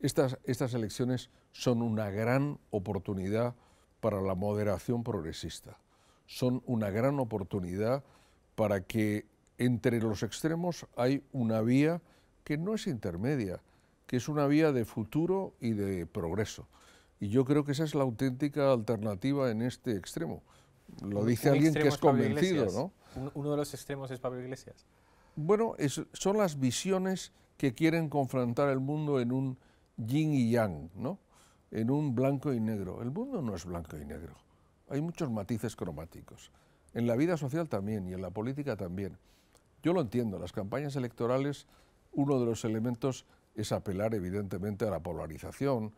Estas, elecciones son una gran oportunidad para la moderación progresista, son una gran oportunidad para que entre los extremos hay una vía que no es intermedia, que es una vía de futuro y de progreso. Y yo creo que esa es la auténtica alternativa en este extremo. Lo dice alguien que es, convencido, ¿no? ¿Uno de los extremos es Pablo Iglesias? Bueno, son las visiones que quieren confrontar el mundo en un yin y yang, ¿no? en un blanco y negro. El mundo no es blanco y negro. Hay muchos matices cromáticos. En la vida social también y en la política también. Yo lo entiendo, las campañas electorales, uno de los elementos es apelar evidentemente a la polarización,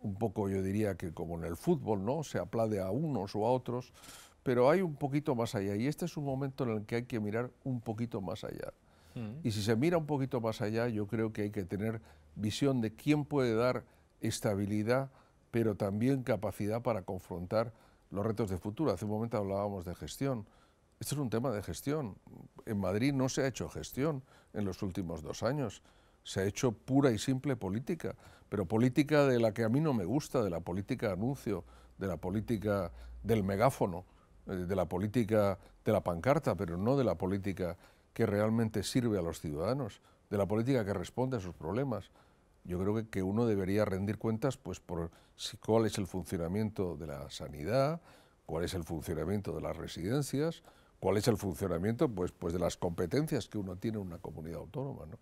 un poco yo diría que como en el fútbol, ¿no? Se aplade a unos o a otros, pero hay un poquito más allá y este es un momento en el que hay que mirar un poquito más allá. Mm. Y si se mira un poquito más allá, yo creo que hay que tener visión de quién puede dar estabilidad, pero también capacidad para confrontar los retos de futuro. Hace un momento hablábamos de gestión. Esto es un tema de gestión. En Madrid no se ha hecho gestión en los últimos dos años. Se ha hecho pura y simple política, pero política de la que a mí no me gusta, de la política anuncio, de la política del megáfono, eh, de la política de la pancarta, pero no de la política que realmente sirve a los ciudadanos, de la política que responde a sus problemas. Yo creo que, que uno debería rendir cuentas pues, por si, cuál es el funcionamiento de la sanidad, cuál es el funcionamiento de las residencias, cuál es el funcionamiento pues, pues de las competencias que uno tiene en una comunidad autónoma.